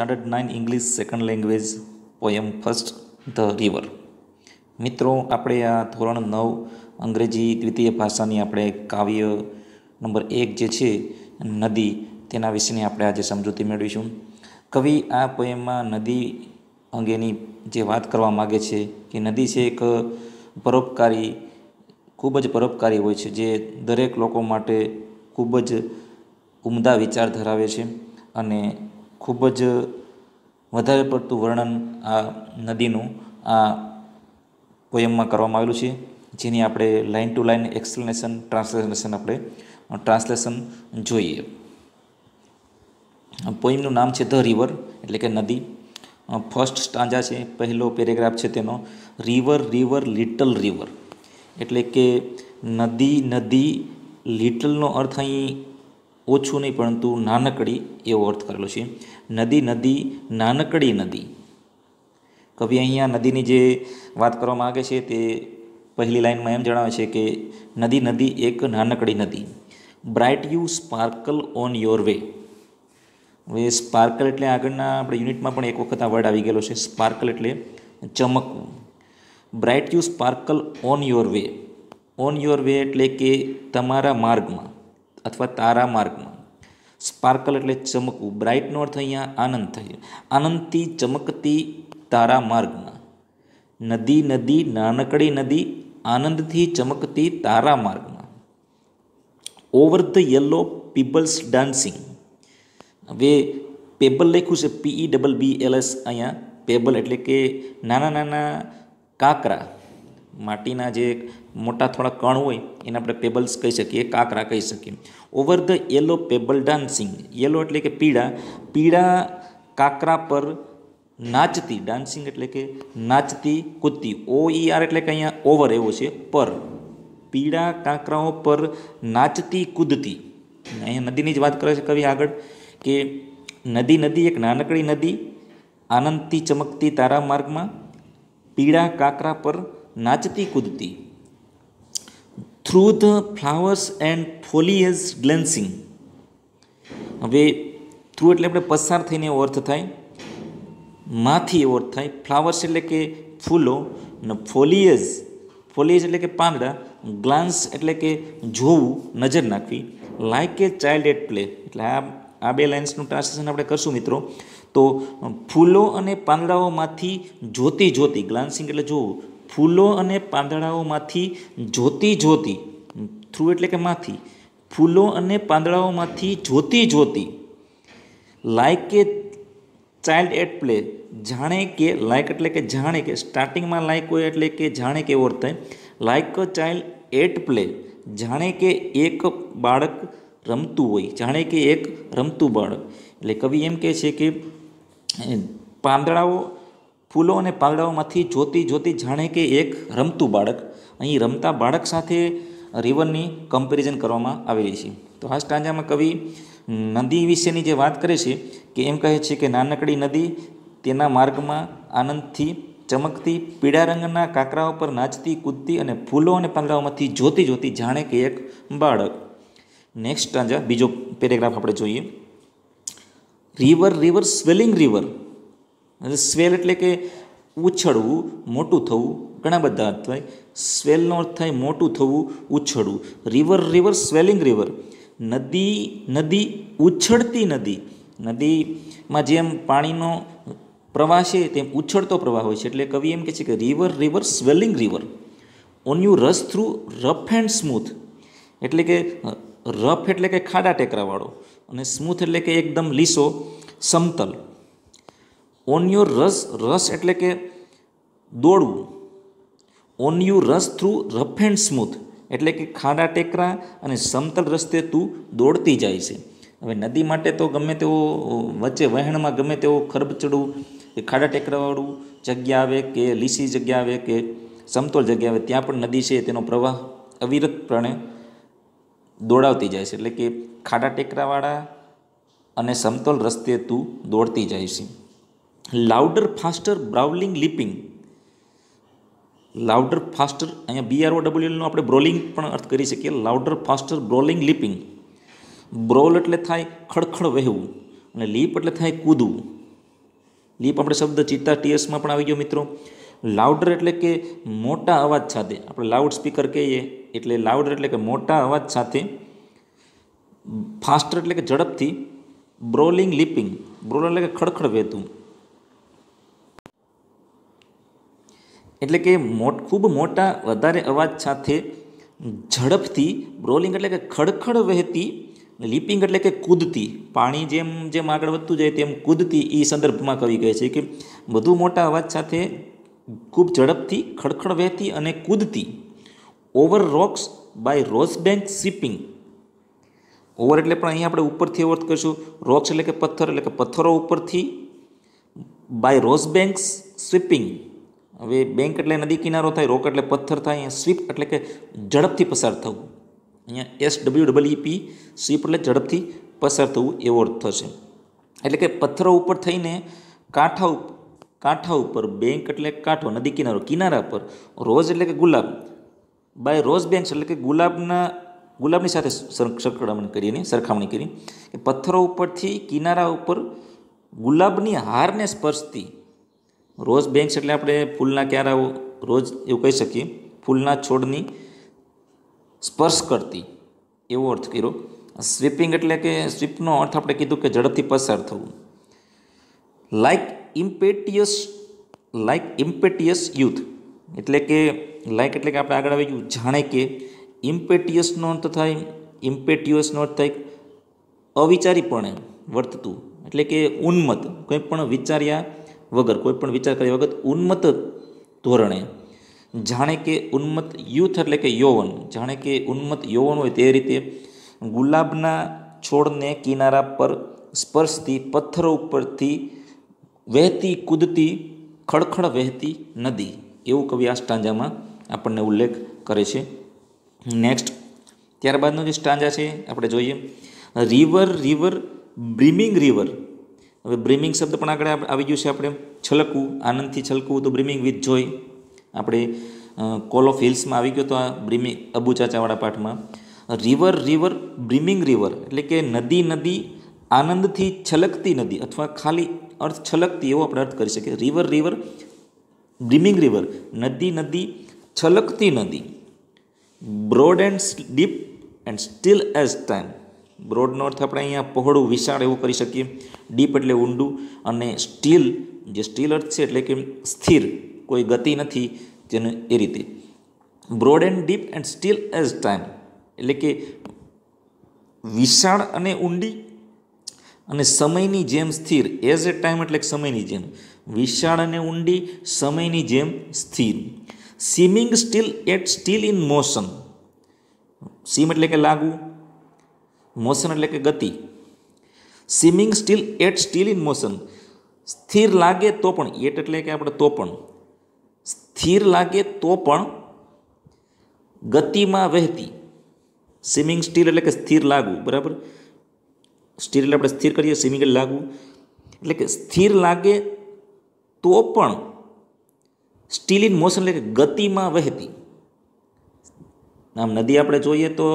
standard nine English second language poem first the river મિત્રો આપણે આ ધોરણ નવ અંગ્રેજી દ્વિતીય ભાષાની આપણે કાવ્ય નંબર એક જે છે નદી તેના વિશેની આપણે આજે સમજૂતી મેળવીશું કવિ આ પોયમમાં નદી અંગેની જે વાત કરવા માગે છે કે નદી છે એક પરોપકારી ખૂબ જ પરોપકારી હોય છે જે દરેક લોકો માટે ખૂબ જ ઉમદા વિચાર ધરાવે છે અને ખૂબ જ વધારે પડતું વર્ણન આ નદીનું આ પોયમમાં કરવામાં આવેલું છે જેની આપણે line to line explanation translation આપણે ટ્રાન્સલેશન જોઈએ પોઈમનું નામ છે ધ રિવર એટલે કે નદી ફર્સ્ટ સ્ટાંજા છે પહેલો પેરેગ્રાફ છે તેનો રિવર રિવર લિટલ રિવર એટલે કે નદી નદી લિટલનો અર્થ અહીં ઓછું નહીં પરંતુ નાનકડી એવો અર્થ કરેલો છે નદી નદી નાનકડી નદી કવિ અહીંયા નદીની જે વાત કરવામાં આવે છે તે પહેલી લાઇનમાં એમ જણાવે છે કે નદી નદી એક નાનકડી નદી bright you sparkle on your way હવે સ્પાર્કલ એટલે આગળના આપણે યુનિટમાં પણ એક વખત આ વર્ડ આવી ગયેલો છે સ્પાર્કલ એટલે ચમકવું bright you sparkle on your way on your way એટલે કે તમારા માર્ગમાં અથવા તારા માર્ગમાં સ્પાર્કલ એટલે ચમકવું બ્રાઇટનો અર્થ અહીંયા આનંદ થઈ આનંદથી ચમકતી તારા માર્ગમાં નદી નદી નાનકડી નદી આનંદથી ચમકતી તારા માર્ગમાં over the yellow pebbles dancing હવે પેબલ લખ્યું છે P E double B L S અહીંયા પેબલ એટલે કે નાના નાના કાંકરા માટીના જે મોટા થોડા કણ હોય એને આપણે પેબલ્સ કહી શકીએ કાંકરા કહી શકીએ over the yellow pebble dancing yellow એટલે કે પીળા પીળા કાંકરા પર નાચતી ડાન્સિંગ એટલે કે નાચતી કૂદતી ઓ ઈ આર એટલે કે અહીંયા ઓવર એવો છે પર પીળા કાંકરાઓ પર નાચતી કૂદતી અહીંયા નદીની જ વાત કરે છે કવિ આગળ કે નદી નદી એક નાનકડી નદી આનંદથી ચમકતી તારા માર્ગમાં પીળા કાંકરા પર નાચતી કૂદતી through the flowers and foliage glancing હવે થ્રુ એટલે આપણે પસાર થઈને એવો અર્થ થાય માંથી એવો અર્થ થાય ફ્લાવર્સ એટલે કે ફૂલો અને ફોલિયસ ફોલિયસ એટલે કે પાંદડા ગ્લાન્સ એટલે કે જોવું નજર નાખવી like a child at play એટલે આ આ બે લાઇન્સનું ટ્રાન્સલેશન આપણે કરશું મિત્રો તો ફૂલો અને પાંદડાઓમાંથી જોતી જોતી ગ્લાન્સિંગ એટલે જોવું ફૂલો અને પાંદડાઓમાંથી જોતી જોતી થ્રુ એટલે કે માંથી ફૂલો અને પાંદડાઓમાંથી જોતી જોતી like a child at play જાણે કે લાઇક એટલે કે જાણે કે સ્ટાર્ટિંગમાં લાઇક હોય એટલે કે જાણે કે ઓર થાય like a child at play જાણે કે એક બાળક રમતું હોય જાણે કે એક રમતું બાળક એટલે કવિ એમ કહે છે કે પાંદડાઓ ફૂલો અને પાંદડાઓમાંથી જોતી જોતી જાણે કે એક રમતું બાળક અહીં રમતા બાળક સાથે રિવરની કમ્પેરિઝન કરવામાં આવેલી છે તો આ સ્ટાંજામાં કવિ નદી વિશેની જે વાત કરે છે કે એમ કહે છે કે નાનકડી નદી તેના માર્ગમાં આનંદથી ચમકતી પીળા રંગના કાંકરાઓ પર નાચતી કૂદતી અને ફૂલો અને પાંદડાઓમાંથી જોતી જોતી જાણે કે એક બાળક નેક્સ્ટ સ્ટાંજા બીજો પેરેગ્રાફ આપણે જોઈએ river river swelling river swell એટલે કે ઉછળવું મોટું થવું ઘણા બધા અર્થ થાય સ્વેલનો અર્થ થાય મોટું થવું ઉછળવું રિવર રિવર સ્વેલિંગ રિવર નદી નદી ઉછળતી નદી નદીમાં જેમ પાણીનો પ્રવાહ છે તેમ ઉછળતો પ્રવાહ હોય છે એટલે કવિ એમ કહે છે કે river river swelling river on you rush through rough and smooth એટલે કે રફ એટલે કે ખાડા ટેકરાવાળો અને સ્મૂથ એટલે કે એકદમ લીસો સમતલ ઓન યોર રસ રસ એટલે કે દોડવું on you rush through rough and smooth એટલે કે ખાડા ટેકરા અને સમતલ રસ્તે તું દોડતી જાય છે હવે નદી માટે તો ગમે તેવો વચ્ચે વહેણમાં ગમે તેવો ખરબ ચડવું કે ખાડા ટેકરાવાળું જગ્યા આવે કે લીસી જગ્યા આવે કે સમતોલ જગ્યા આવે ત્યાં પણ નદી છે તેનો પ્રવાહ અવિરતપણે દોડાવતી જાય છે એટલે કે ખાડા ટેકરાવાળા અને સમતોલ રસ્તે તું દોડતી જાય છે louder faster brawling leaping louder faster અહીંયા બી બીઆરઓ ડબલ્યુએલનો આપણે બ્રોલિંગ પણ અર્થ કરી શકીએ લાઉડર ફાસ્ટર બ્રોલિંગ લિપિંગ બ્રોલ એટલે થાય ખડખડ વહેવું અને લીપ એટલે થાય કૂદવું લીપ આપણે શબ્દ ચિત્તા ટીએસમાં પણ આવી ગયો મિત્રો લાઉડર એટલે કે મોટા અવાજ સાથે આપણે લાઉડ સ્પીકર કહીએ એટલે લાઉડર એટલે કે મોટા અવાજ સાથે ફાસ્ટર એટલે કે ઝડપથી બ્રોલિંગ લિપિંગ બ્રોલ એટલે કે ખડખડ વહેતું એટલે કે મોટ ખૂબ મોટા વધારે અવાજ સાથે ઝડપથી બ્રોલિંગ એટલે કે ખડખડ વહેતી લિપિંગ એટલે કે કૂદતી પાણી જેમ જેમ આગળ વધતું જાય તેમ કૂદતી એ સંદર્ભમાં કવિ કહે છે કે વધુ મોટા અવાજ સાથે ખૂબ ઝડપથી ખડખડ વહેતી અને કૂદતી over rocks by rose bank sweeping over એટલે પણ અહીંયા આપણે ઉપરથી ઓવર કરીશું રોક્સ એટલે કે પથ્થર એટલે કે પથ્થરો ઉપરથી બાય રોઝ બેન્ક સ્વીપિંગ હવે બેંક એટલે નદી કિનારો થાય રોક એટલે પથ્થર થાય અહીંયા સ્વીપ એટલે કે ઝડપથી પસાર થવું અહીંયા S W double P sweep એટલે ઝડપથી પસાર થવું એવો અર્થ થશે એટલે કે પથ્થરો ઉપર થઈને કાંઠા કાંઠા ઉપર બેંક એટલે કાંઠો નદી કિનારો કિનારા પર રોજ એટલે કે ગુલાબ બાય રોઝ બેન્ક્સ એટલે કે ગુલાબના ગુલાબની સાથે સરખામણી કરીને સરખામણી કરી કે પથ્થરો ઉપરથી કિનારા ઉપર ગુલાબની હારને સ્પર્શતી રોજ બેન્ક્સ એટલે આપણે ફૂલના ક્યારા રોજ એવું કહી શકીએ ફૂલના છોડની સ્પર્શ કરતી એવો અર્થ કર્યો સ્વીપિંગ એટલે કે સ્વીપનો અર્થ આપણે કીધું કે ઝડપથી પસાર થવું like impetuous like impetuous youth એટલે કે લાઇક એટલે કે આપણે આગળ આવી ગયું જાણે કે ઇમ્પેટિયસનો અર્થ થાય ઇમ્પેટિયસનો અર્થ થાય અવિચારીપણે વર્તતું એટલે કે ઉન્મત કંઈ પણ વિચાર્યા વગર કોઈપણ વિચાર કર્યા વગર ઉન્મત્ત ધોરણે જાણે કે ઉન્મત્ત યુથ એટલે કે યૌવન જાણે કે ઉન્મત્ત યૌવન હોય તે રીતે ગુલાબના છોડને કિનારા પર સ્પર્શથી પથ્થરો ઉપરથી વહેતી કૂદતી ખળખળ વહેતી નદી એવું કવિ આ સ્ટાંજામાં આપણને ઉલ્લેખ કરે છે નેક્સ્ટ ત્યારબાદનો જે સ્ટાંજા છે આપણે જોઈએ રિવર રિવર બ્રિમિંગ રિવર હવે બ્રિમિંગ શબ્દ પણ આગળ આવી ગયું છે આપણે છલકવું આનંદથી છલકવું તો બ્રિમિંગ વિથ જોય આપણે કોલ ઓફ હિલ્સમાં આવી ગયો તો આ બ્રિમિંગ અબુ ચાચાવાળા પાઠમાં રિવર રિવર બ્રિમિંગ રિવર એટલે કે નદી નદી આનંદથી છલકતી નદી અથવા ખાલી અર્થ છલકતી એવો આપણે અર્થ કરી શકીએ રિવર રિવર બ્રિમિંગ રિવર નદી નદી છલકતી નદી broad and deep and still as time બ્રોડનો અર્થ આપણે અહીંયા પહોળું વિશાળ એવું કરી શકીએ ડીપ એટલે ઊંડું અને સ્ટીલ જે સ્ટીલ અર્થ છે એટલે કે સ્થિર કોઈ ગતિ નથી તેને એ રીતે broad and deep and still as time એટલે કે વિશાળ અને ઊંડી અને સમયની જેમ સ્થિર એઝ એ ટાઈમ એટલે સમયની જેમ વિશાળ અને ઊંડી સમયની જેમ સ્થિર seeming still yet still in motion seem એટલે કે લાગવું motion એટલે કે ગતિ swimming still એટલે કે સ્થિર in motion સ્થિર લાગે તો પણ એટ એટલે કે આપણે તો પણ સ્થિર લાગે તો પણ ગતિમાં વહેતી swimming still એટલે કે સ્થિર લાગુ બરાબર સ્થિર એટલે આપણે સ્થિર કરીએ સીમી લાગે લાગુ એટલે કે સ્થિર લાગે તો પણ still in motion એટલે કે ગતિમાં વહેતી આમ નદી આપણે જોઈએ તો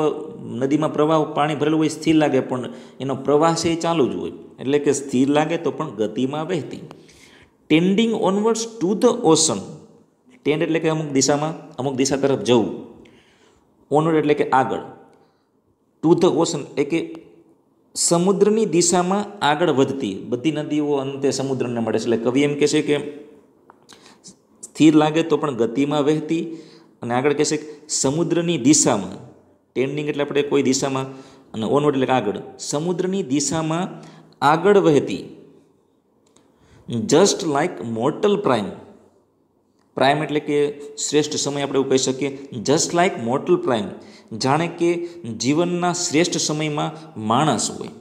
નદીમાં પ્રવાહ પાણી ભરેલું હોય સ્થિર લાગે પણ એનો પ્રવાહ છે એ ચાલુ જ હોય એટલે કે સ્થિર લાગે તો પણ ગતિમાં વહેતી tending onwards to the ocean tend એટલે કે અમુક દિશામાં અમુક દિશા તરફ જવું ઓનવર્ડ એટલે કે આગળ ટુ ધ ઓશન એટલે કે સમુદ્રની દિશામાં આગળ વધતી બધી નદીઓ અંતે સમુદ્રને મળે છે એટલે કવિ એમ કહે છે કે સ્થિર લાગે તો પણ ગતિમાં વહેતી અને આગળ કહેશે સમુદ્રની દિશામાં ટેન્ડિંગ એટલે આપણે કોઈ દિશામાં અને ઓનવર્ડ એટલે આગળ સમુદ્રની દિશામાં આગળ વહેતી just like mortal prime prime એટલે કે શ્રેષ્ઠ સમય આપણે એવું કહી શકીએ જસ્ટ લાઇક મોર્ટલ પ્રાઇમ જાણે કે જીવનના શ્રેષ્ઠ સમયમાં માણસ હોય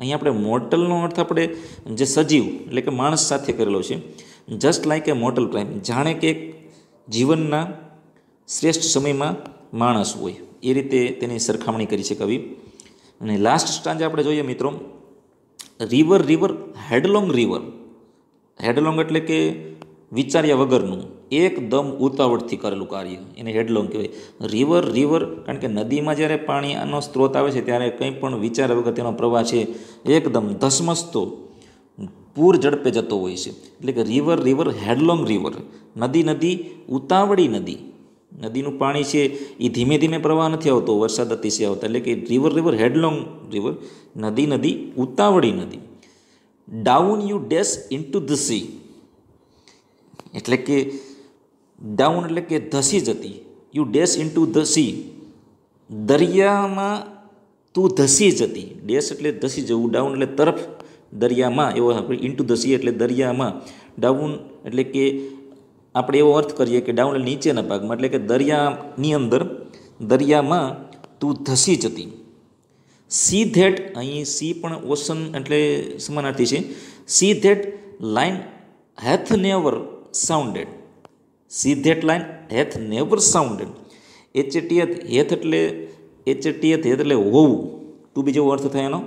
અહીં આપણે મોર્ટલનો અર્થ આપણે જે સજીવ એટલે કે માણસ સાથે કરેલો છે just like a mortal prime જાણે કે જીવનના શ્રેષ્ઠ સમયમાં માણસ હોય એ રીતે તેની સરખામણી કરી છે કવિ અને લાસ્ટ સ્ટાન્જ આપણે જોઈએ મિત્રો river river headlong river headlong એટલે કે વિચાર્યા વગરનું એકદમ ઉતાવળથી કરેલું કાર્ય એને હેડલોંગ કહેવાય રિવર રિવર કારણ કે નદીમાં જ્યારે પાણી આનો સ્ત્રોત આવે છે ત્યારે કંઈ પણ વિચાર વગર તેનો પ્રવાહ છે એકદમ ધસમસતો પૂર ઝડપે જતો હોય છે એટલે કે રિવર રિવર હેડલોંગ રિવર નદી નદી ઉતાવળી નદી નદીનું પાણી છે એ ધીમે ધીમે પ્રવાહ નથી આવતો વરસાદ અતિશય આવતો એટલે કે રિવર રિવર હેડલોંગ રિવર નદી નદી ઉતાવળી નદી down you dash into the sea એટલે કે ડાઉન એટલે કે ધસી જતી you dash into the sea દરિયામાં તું ધસી જતી ડેશ એટલે ધસી જવું ડાઉન એટલે તરફ દરિયામાં એવો ઇન્ટુ ધ સી એટલે દરિયામાં ડાઉન એટલે કે આપણે એવો અર્થ કરીએ કે ડાઉન નીચેના ભાગમાં એટલે કે દરિયાની અંદર દરિયામાં તું ધસી જતી સી ધેટ અહીં સી પણ ઓશન એટલે સમાનાર્થી છે sea that line hath never sounded sea that line hath never sounded H A T H hath એટલે એચએટીએથ હેથ એટલે હોવું ટુ બી જેવો અર્થ થાય એનો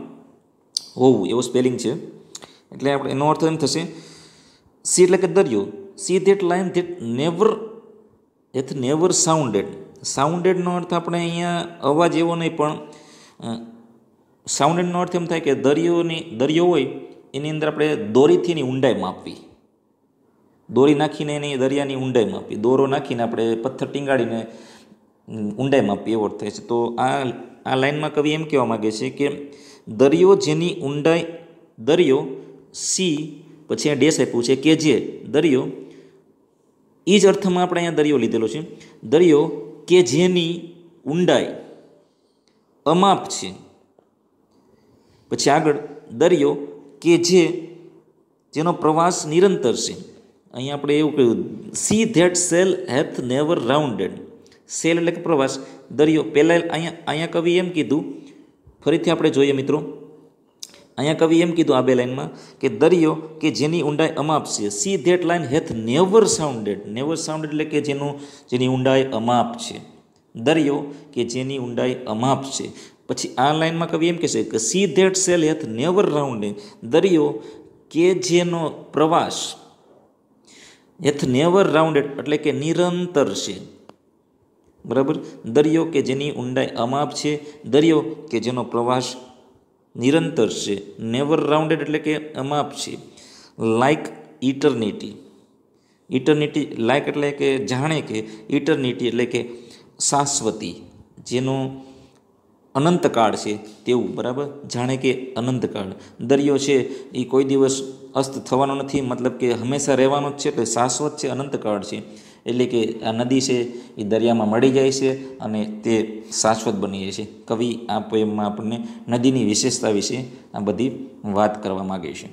હોવું એવો સ્પેલિંગ છે એટલે આપણે એનો અર્થ એમ થશે સી એટલે કે દરિયો sea that line that never hath never sounded સાઉન્ડેડનો અર્થ આપણે અહીંયા અવાજ એવો નહીં પણ સાઉન્ડેડનો અર્થ એમ થાય કે દરિયોની દરિયો હોય એની અંદર આપણે દોરીથી એની ઊંડાઈ માપવી દોરી નાખીને એની દરિયાની ઊંડાઈ માપી દોરો નાખીને આપણે પથ્થર ટીંગાડીને ઊંડાઈ માપી એવો થાય છે તો આ આ લાઇનમાં કવિ એમ કહેવા માગે છે કે દરિયો જેની ઊંડાઈ દરિયો સી પછી આ ડેસ આપ્યું છે કે જે દરિયો એ જ અર્થમાં આપણે અહીંયા દરિયો લીધેલો છે દરિયો કે જેની ઊંડાઈ અમાપ છે પછી આગળ દરિયો કે જે જેનો પ્રવાસ નિરંતર છે અહીંયા આપણે એવું કહ્યું sea that sail hath never rounded sail એટલે કે પ્રવાસ દરિયો પહેલાં અહીંયા અહીંયા કવિ એમ કીધું ફરીથી આપણે જોઈએ મિત્રો અહીંયા કવિ એમ કીધું આ બે લાઇનમાં કે દરિયો કે જેની ઊંડાઈ અમાપ છે sea that line hath never sounded never sound એટલે કે જેનું જેની ઊંડાઈ અમાપ છે દરિયો કે જેની ઊંડાઈ અમાપ છે પછી આ લાઇનમાં કવિ એમ કહેશે કે sea that sail hath never rounded દરિયો કે જેનો પ્રવાસ હેથ નેવર રાઉન્ડેડ એટલે કે નિરંતર છે બરાબર દરિયો કે જેની ઊંડાઈ અમાપ છે દરિયો કે જેનો પ્રવાસ નિરંતર છે નેવર રાઉન્ડેડ એટલે કે અમાપ છે લાઇક ઇટરનિટી ઇટરનિટી લાઇક એટલે કે જાણે કે ઇટરનિટી એટલે કે શાશ્વતી જેનો અનંતકાળ છે તેવું બરાબર જાણે કે અનંતકાળ દરિયો છે એ કોઈ દિવસ અસ્ત થવાનો નથી મતલબ કે હંમેશા રહેવાનો જ છે એટલે શાશ્વત છે અનંતકાળ છે એટલે કે આ નદી છે એ દરિયામાં મળી જાય છે અને તે શાશ્વત બની જાય છે કવિ આ પોએમમાં આપણને નદીની વિશેષતા વિશે આ બધી વાત કરવા માગે છે